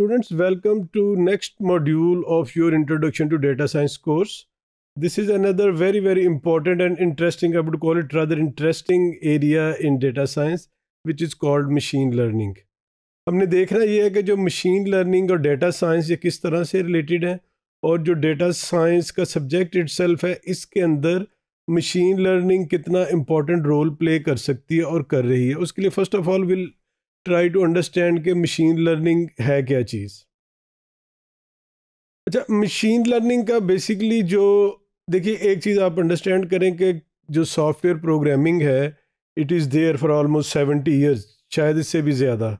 Students, welcome to next module of your Introduction to Data Science course. This is another very, very important and interesting, I would call it rather interesting area in data science, which is called machine learning. हमने देखना ये है कि जो machine learning और data science ये किस तरह से रिलेटेड है और जो डेटा साइंस का सब्जेक्ट इटसेल्फ है इसके अंदर मशीन लर्निंग कितना इम्पोर्टेंट रोल प्ले कर सकती है और कर रही है उसके लिए first of all will try to understand कि मशीन लर्निंग है क्या चीज़ अच्छा मशीन लर्निंग का बेसिकली जो देखिए एक चीज़ आप अंडरस्टैंड करें कि जो सॉफ्टवेयर प्रोग्रामिंग है it is there for almost seventy years शायद इससे भी ज़्यादा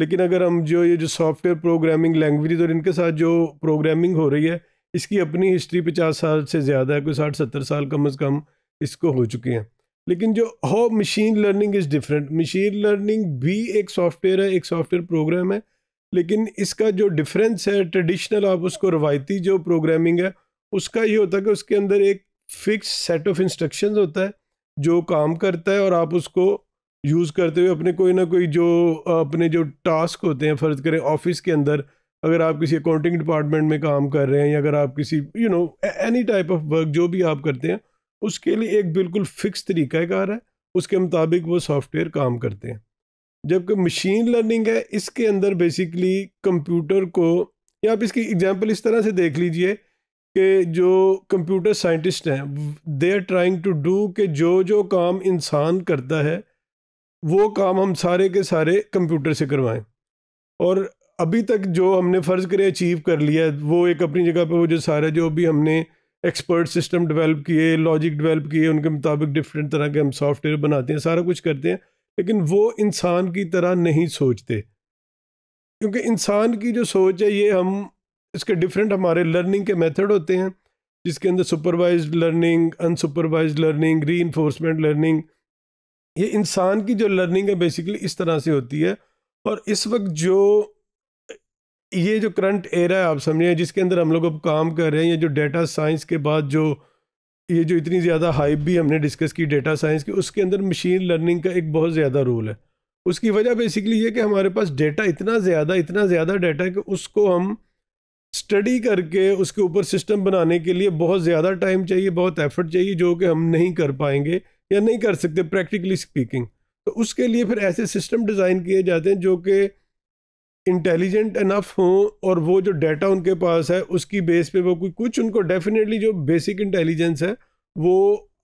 लेकिन अगर हम जो ये जो सॉफ्टवेयर प्रोग्रामिंग लैंग्वेज और इनके साथ जो प्रोग्रामिंग हो रही है इसकी अपनी हिस्ट्री पचास साल से ज़्यादा है कोई साठ सत्तर साल कम अज़ कम इसको हो चुकी हैं लेकिन जो हो machine learning is different machine learning भी एक सॉफ्टवेयर है एक सॉफ्टवेयर प्रोग्राम है लेकिन इसका जो डिफरेंस है ट्रेडिशनल आप उसको रवायती जो प्रोग्रामिंग है उसका ये होता है कि उसके अंदर एक फिक्स सेट ऑफ इंस्ट्रक्शन होता है जो काम करता है और आप उसको यूज़ करते हुए अपने कोई ना कोई जो अपने जो टास्क होते हैं फ़र्ज़ करें ऑफिस के अंदर अगर आप किसी अकाउंटिंग डिपार्टमेंट में काम कर रहे हैं या अगर आप किसी you know any type of work जो भी आप करते हैं उसके लिए एक बिल्कुल फिक्स तरीक़ाकार है उसके मुताबिक वो सॉफ्टवेयर काम करते हैं जबकि मशीन लर्निंग है इसके अंदर बेसिकली कंप्यूटर को या आप इसकी एग्जांपल इस तरह से देख लीजिए कि जो कंप्यूटर साइंटिस्ट हैं they are trying to do कि जो जो काम इंसान करता है वो काम हम सारे के सारे कंप्यूटर से करवाएं और अभी तक जो हमने फ़र्ज़ करें अचीव कर लिया वो एक अपनी जगह पर वो जो सारा जो भी हमने एक्सपर्ट सिस्टम डेवलप किए लॉजिक डेवलप किए उनके मुताबिक डिफरेंट तरह के हम सॉफ्टवेयर बनाते हैं सारा कुछ करते हैं लेकिन वो इंसान की तरह नहीं सोचते क्योंकि इंसान की जो सोच है ये हम इसके डिफरेंट हमारे लर्निंग के मेथड होते हैं जिसके अंदर supervise learning unsupervise learning re learning ये इंसान की जो लर्निंग है बेसिकली इस तरह से होती है और इस वक्त जो ये जो करंट एरा है आप समझिए जिसके अंदर हम लोग अब काम कर रहे हैं ये जो डेटा साइंस के बाद जो ये जो इतनी ज़्यादा हाइप भी हमने डिस्कस की डेटा साइंस की उसके अंदर मशीन लर्निंग का एक बहुत ज़्यादा रोल है उसकी वजह बेसिकली ये कि हमारे पास डेटा इतना ज़्यादा इतना ज़्यादा डेटा है कि उसको हम स्टडी करके उसके ऊपर सिस्टम बनाने के लिए बहुत ज़्यादा टाइम चाहिए बहुत एफर्ट चाहिए जो कि हम नहीं कर पाएंगे या नहीं कर सकते प्रैक्टिकली स्पीकिंग तो उसके लिए फिर ऐसे सिस्टम डिज़ाइन किए जाते हैं जो कि इंटेलिजेंट इनफ हों और वो जो डाटा उनके पास है उसकी बेस पे वो कोई कुछ उनको डेफिनेटली जो बेसिक इंटेलिजेंस है वो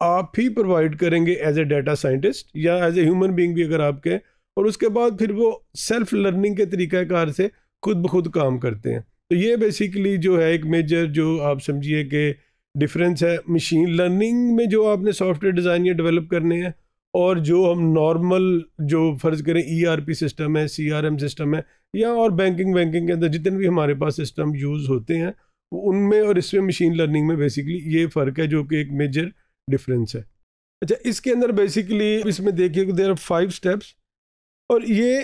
आप ही प्रोवाइड करेंगे एज ए डाटा साइंटिस्ट या एज ए ह्यूमन बींग भी अगर आपके और उसके बाद फिर वो सेल्फ लर्निंग के तरीक़ाकार से खुद ब खुद काम करते हैं तो ये बेसिकली जो है एक मेजर जो आप समझिए कि डिफरेंस है मशीन लर्निंग में जो आपने सॉफ्टवेयर डिज़ाइन या डेवलप करने हैं और जो हम नॉर्मल जो फ़र्ज़ करें ईआरपी e सिस्टम है सीआरएम सिस्टम है या और बैंकिंग बैंकिंग के अंदर जितने भी हमारे पास सिस्टम यूज़ होते हैं उनमें और इसमें मशीन लर्निंग में बेसिकली ये फ़र्क है जो कि एक मेजर डिफरेंस है अच्छा इसके अंदर बेसिकली इसमें देखिए देर आर फाइव स्टेप्स और ये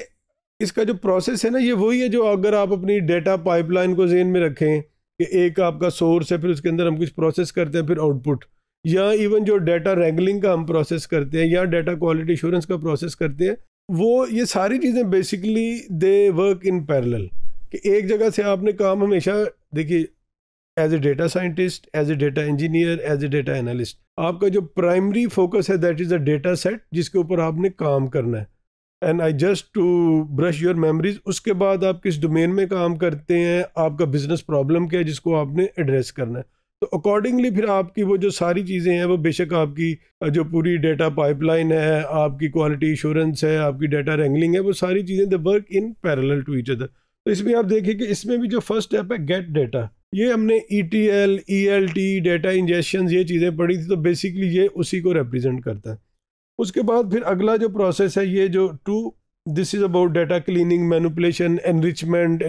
इसका जो प्रोसेस है ना ये वही है जो अगर आप अपनी डेटा पाइपलाइन को जेन में रखें कि एक आपका सोर्स है फिर उसके अंदर हम कुछ प्रोसेस करते हैं फिर आउटपुट या इवन जो डेटा रैंगलिंग का हम प्रोसेस करते हैं या डेटा क्वालिटी इश्योरेंस का प्रोसेस करते हैं वो ये सारी चीज़ें basically they work in parallel कि एक जगह से आपने काम हमेशा देखिए as a data scientist as a data engineer as a data analyst आपका जो प्राइमरी फोकस है that is a data set जिसके ऊपर आपने काम करना है and I just to brush your memories उसके बाद आप किस डोमेन में काम करते हैं आपका बिजनेस प्रॉब्लम क्या है जिसको आपने एड्रेस करना है तो अकॉर्डिंगली फिर आपकी वो जो सारी चीज़ें हैं वो बेशक आपकी जो पूरी डेटा पाइपलाइन है आपकी क्वालिटी इंश्योरेंस है आपकी डेटा रेंगलिंग है वो सारी चीज़ें they work in parallel to each other तो इसमें आप देखिए कि इसमें भी जो फर्स्ट स्टेप है गेट डेटा ये हमने E T L E L T data injection ये चीज़ें पढ़ी थी तो बेसिकली ये उसी को रिप्रेजेंट करता है उसके बाद फिर अगला जो प्रोसेस है ये जो to this is about data cleaning manipulation enrichment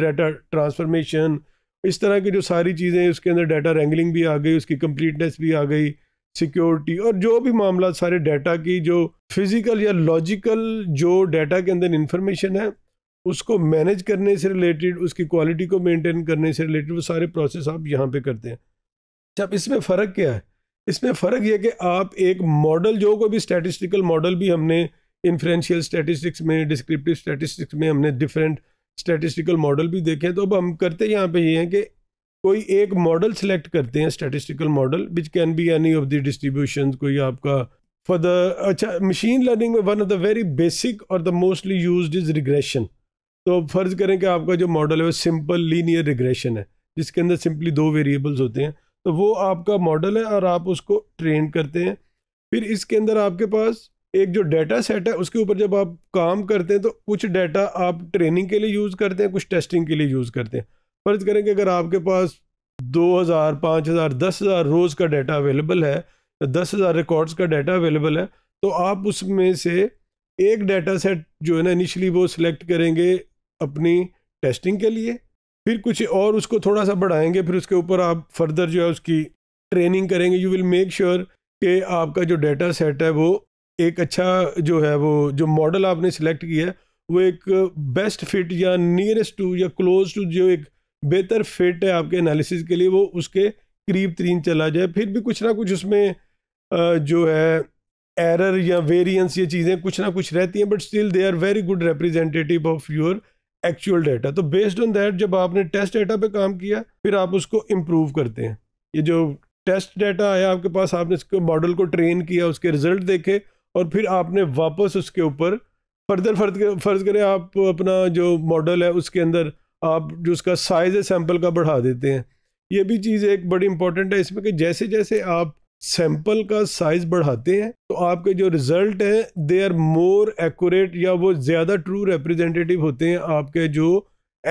data transformation इस तरह की जो सारी चीज़ें उसके अंदर डाटा रेंगलिंग भी आ गई उसकी कम्प्लीटनेस भी आ गई सिक्योरिटी और जो भी मामला सारे डाटा की जो फिज़िकल या लॉजिकल जो डाटा के अंदर इंफॉर्मेशन है उसको मैनेज करने से रिलेटेड उसकी क्वालिटी को मेंटेन करने से रिलेटेड वो सारे प्रोसेस आप यहाँ पे करते हैं अच्छा इसमें फ़र्क क्या है इसमें फ़र्क यह कि आप एक मॉडल जो कोई भी स्टैटिस्टिकल मॉडल भी हमने इन्फ्रेंशियल स्टैटिस्टिक्स में डिस्क्रिप्टिव स्टैटिस्टिक्स में हमने डिफरेंट स्टैटिस्टिकल मॉडल भी देखें तो अब हम करते यहाँ पे ये हैं कि कोई एक मॉडल सेलेक्ट करते हैं statistical model which can be any of the distribution कोई आपका फॉर द अच्छा मशीन लर्निंग में one of the very basic और the mostly use is regression तो फर्ज करें कि आपका जो मॉडल है वो सिंपल लीनियर रिग्रेशन है जिसके अंदर सिंपली दो वेरिएबल्स होते हैं तो वो आपका मॉडल है और आप उसको ट्रेन करते हैं फिर इसके अंदर आपके पास एक जो डाटा सेट है उसके ऊपर जब आप काम करते हैं तो कुछ डाटा आप ट्रेनिंग के लिए यूज़ करते हैं कुछ टेस्टिंग के लिए यूज़ करते हैं फ़र्ज़ करें कि अगर आपके पास दो हज़ार पाँच हज़ार दस हज़ार रोज़ का डाटा अवेलेबल है दस हज़ार रिकॉर्ड्स का डाटा अवेलेबल है तो आप उसमें से एक डाटा सेट जो है ना इनिशली वो सिलेक्ट करेंगे अपनी टेस्टिंग के लिए फिर कुछ और उसको थोड़ा सा बढ़ाएंगे फिर उसके ऊपर आप फर्दर जो है उसकी ट्रेनिंग करेंगे यू विल मेक श्योर कि आपका जो डाटा सेट है वो एक अच्छा जो है वो जो मॉडल आपने सेलेक्ट किया है वो एक बेस्ट फिट या नियरेस्ट टू या क्लोज टू जो एक बेहतर फिट है आपके एनालिसिस के लिए वो उसके करीब तरीन चला जाए फिर भी कुछ ना कुछ उसमें जो है एरर या वेरिएंस ये चीज़ें कुछ ना कुछ रहती हैं but still they are very good representative of your actual data तो बेस्ड ऑन दैट जब आपने टेस्ट डाटा पे काम किया फिर आप उसको इम्प्रूव करते हैं ये जो टेस्ट डाटा आया आपके पास आपने इसके मॉडल को ट्रेन किया उसके रिजल्ट देखे और फिर आपने वापस उसके ऊपर फर्दर कर फर्ज करें आप अपना जो मॉडल है उसके अंदर आप जो उसका साइज़ है सैम्पल का बढ़ा देते हैं ये भी चीज़ एक बड़ी इंपॉर्टेंट है इसमें कि जैसे जैसे आप सैंपल का साइज बढ़ाते हैं तो आपके जो रिजल्ट हैं दे आर मोर एक्यूरेट या वो ज़्यादा ट्रू रिप्रेजेंटेटिव होते हैं आपके जो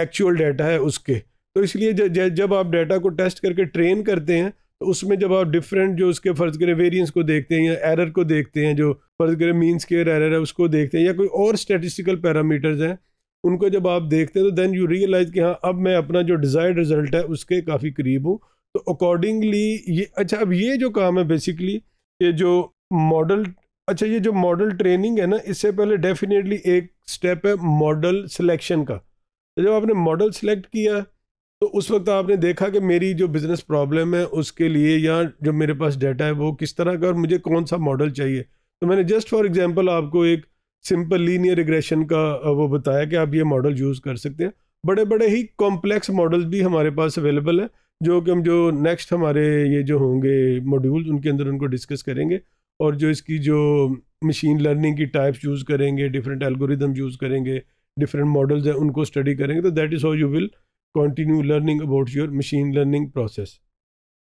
एक्चुअल डाटा है उसके तो इसलिए जब आप डाटा को टेस्ट करके ट्रेन करते हैं तो उसमें जब आप डिफरेंट जो उसके फ़र्ज़ करें वेरियंस को देखते हैं या एरर को देखते हैं जो फ़र्ज़ करें मीन स्केयर एरर है उसको देखते हैं या कोई और स्टेटिस्टिकल पैरामीटर्स हैं उनको जब आप देखते हैं तो देन यू रियलाइज़ कि हाँ अब मैं अपना जो डिज़ायर्ड रिज़ल्ट है उसके काफ़ी करीब हूँ तो अकॉर्डिंगली ये अच्छा अब ये जो काम है बेसिकली ये जो मॉडल अच्छा ये जो मॉडल ट्रेनिंग है ना इससे पहले डेफिनेटली एक स्टेप है मॉडल सिलेक्शन का तो जब आपने मॉडल सिलेक्ट किया तो उस वक्त आपने देखा कि मेरी जो बिज़नेस प्रॉब्लम है उसके लिए या जो मेरे पास डाटा है वो किस तरह का और मुझे कौन सा मॉडल चाहिए तो मैंने जस्ट फॉर एग्जांपल आपको एक सिंपल लीनियर रिग्रेशन का वो बताया कि आप ये मॉडल यूज़ कर सकते हैं बड़े बड़े ही कॉम्प्लेक्स मॉडल भी हमारे पास अवेलेबल हैं जो कि हम जो नेक्स्ट हमारे ये जो होंगे मॉड्यूल उनके अंदर उनको डिस्कस करेंगे और जो इसकी जो मशीन लर्निंग की टाइप्स यूज़ करेंगे डिफरेंट एल्गोरिदम यूज़ करेंगे डिफरेंट मॉडल्स हैं उनको स्टडी करेंगे तो that is how you will continue learning about your machine learning process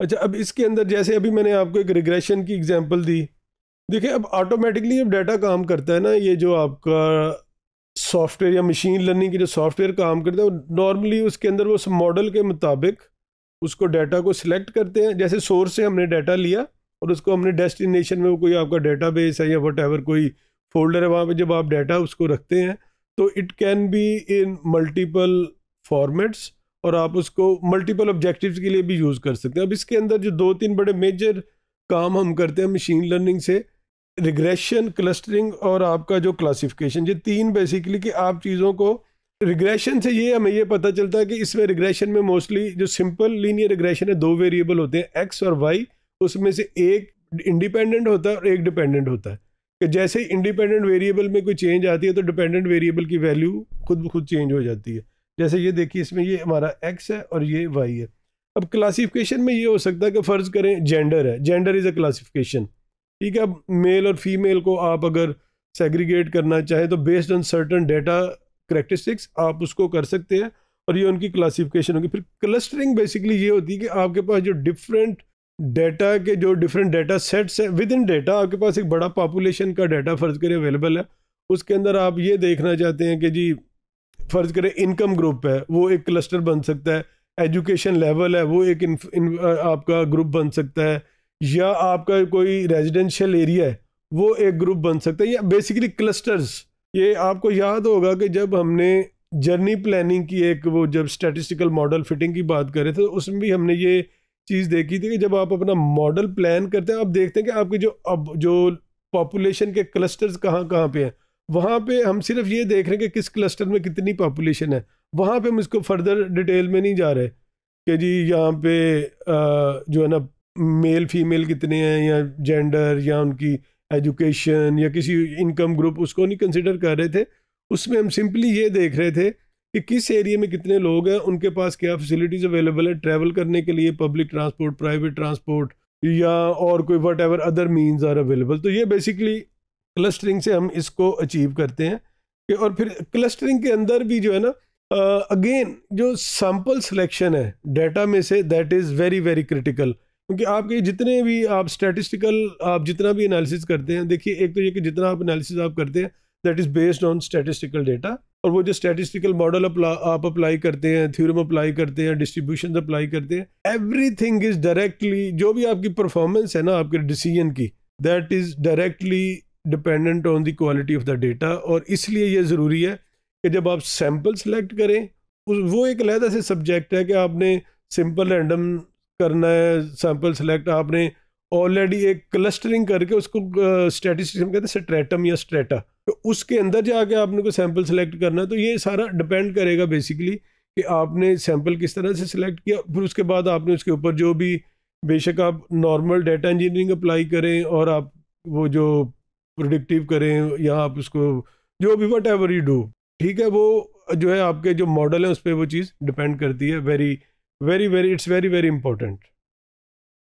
अच्छा अब इसके अंदर जैसे अभी मैंने आपको एक रिग्रेशन की एग्जांपल दी देखिए अब ऑटोमेटिकली अब डाटा काम करता है ना ये जो आपका सॉफ्टवेयर या मशीन लर्निंग की जो सॉफ्टवेयर काम करता है नॉर्मली उसके अंदर वो उस मॉडल के मुताबिक उसको डाटा को सिलेक्ट करते हैं जैसे सोर्स से हमने डाटा लिया और उसको हमने डेस्टिनेशन में वो कोई आपका डाटा बेस है या वट कोई फोल्डर है वहाँ पर जब आप डाटा उसको रखते हैं तो it can be in multiple formats और आप उसको मल्टीपल ऑब्जेक्टिव्स के लिए भी यूज़ कर सकते हैं अब इसके अंदर जो दो तीन बड़े मेजर काम हम करते हैं मशीन लर्निंग से रिग्रेशन क्लस्टरिंग और आपका जो क्लासिफिकेशन ये तीन बेसिकली कि आप चीज़ों को रिग्रेशन से ये हमें ये पता चलता है कि इसमें रिग्रेशन में मोस्टली जो सिंपल लीनियर रिग्रेशन है दो वेरिएबल होते हैं एक्स और वाई उसमें से एक इंडिपेंडेंट होता है और एक डिपेंडेंट होता है कि जैसे ही इंडिपेंडेंट वेरिएबल में कोई चेंज आती है तो डिपेंडेंट वेरिएबल की वैल्यू खुद ब खुद चेंज हो जाती है जैसे ये देखिए इसमें ये हमारा एक्स है और ये वाई है अब क्लासिफिकेशन में ये हो सकता है कि फ़र्ज़ करें जेंडर है जेंडर इज़ अ क्लासिफिकेशन ठीक है अब मेल और फीमेल को आप अगर सेग्रीगेट करना चाहें तो based on certain data characteristics आप उसको कर सकते हैं और ये उनकी क्लासिफिकेशन होगी फिर क्लस्टरिंग बेसिकली ये होती है कि आपके पास जो डिफरेंट डेटा के जो डिफरेंट डेटा सेट्स हैं विद इन डेटा आपके पास एक बड़ा पॉपुलेशन का डेटा फर्ज करें अवेलेबल है उसके अंदर आप ये देखना चाहते हैं कि जी फर्ज करें इनकम ग्रुप है वो एक क्लस्टर बन सकता है एजुकेशन लेवल है वो एक इन, इन, आपका ग्रुप बन सकता है या आपका कोई रेजिडेंशियल एरिया है वो एक ग्रुप बन सकता है या बेसिकली क्लस्टर्स ये आपको याद होगा कि जब हमने जर्नी प्लानिंग की एक वो जब स्टैटिस्टिकल मॉडल फिटिंग की बात करें तो उसमें भी हमने ये चीज़ देखी थी कि जब आप अपना मॉडल प्लान करते हैं आप देखते हैं कि आपके जो अब जो पॉपुलेशन के क्लस्टर्स कहाँ कहाँ पे हैं वहाँ पे हम सिर्फ ये देख रहे हैं कि किस क्लस्टर में कितनी पॉपुलेशन है वहाँ पे हम इसको फर्दर डिटेल में नहीं जा रहे कि जी यहाँ पे जो है ना मेल फीमेल कितने हैं या जेंडर या उनकी एजुकेशन या किसी इनकम ग्रुप उसको नहीं कंसिडर कर रहे थे उसमें हम सिंपली ये देख रहे थे कि किस एरिया में कितने लोग हैं उनके पास क्या फैसिलिटीज़ अवेलेबल है ट्रैवल करने के लिए पब्लिक ट्रांसपोर्ट प्राइवेट ट्रांसपोर्ट या और कोई whatever other means are available तो ये बेसिकली क्लस्टरिंग से हम इसको अचीव करते हैं और फिर क्लस्टरिंग के अंदर भी जो है ना अगेन जो सैम्पल सिलेक्शन है डाटा में से that is very very critical क्योंकि आपके जितने भी आप स्टैटिस्टिकल आप जितना भी एनालिसिस करते हैं देखिए एक तो ये कि जितना आप एनालिसिस आप करते हैं that is based on statistical data और वो जो स्टैटिस्टिकल मॉडल आप अप्लाई करते हैं थ्योरम अप्लाई करते हैं डिस्ट्रीब्यूशन अप्लाई करते हैं एवरी थिंग इज़ डायरेक्टली जो भी आपकी परफॉर्मेंस है ना आपके डिसीजन की that is directly dependent on the quality of the data और इसलिए ये ज़रूरी है कि जब आप सैम्पल सेलेक्ट करें वो एक अलहदा से सब्जेक्ट है कि आपने सिंपल रैंडम करना है सैम्पल सेलेक्ट आपने ऑलरेडी एक क्लस्टरिंग करके उसको स्टेटिस्टिक्स में कहते हैं स्ट्रेटम या स्ट्रेटा तो उसके अंदर जाके आपने को सैम्पल सेलेक्ट करना है तो ये सारा डिपेंड करेगा बेसिकली कि आपने सैम्पल किस तरह से सिलेक्ट किया फिर उसके बाद आपने उसके ऊपर जो भी बेशक आप नॉर्मल डेटा इंजीनियरिंग अप्लाई करें और आप वो जो प्रोडिक्टिव करें या आप उसको जो भी वट एवर यू डू ठीक है वो जो है आपके जो मॉडल है उस पर वो चीज़ डिपेंड करती है very very very it's very very important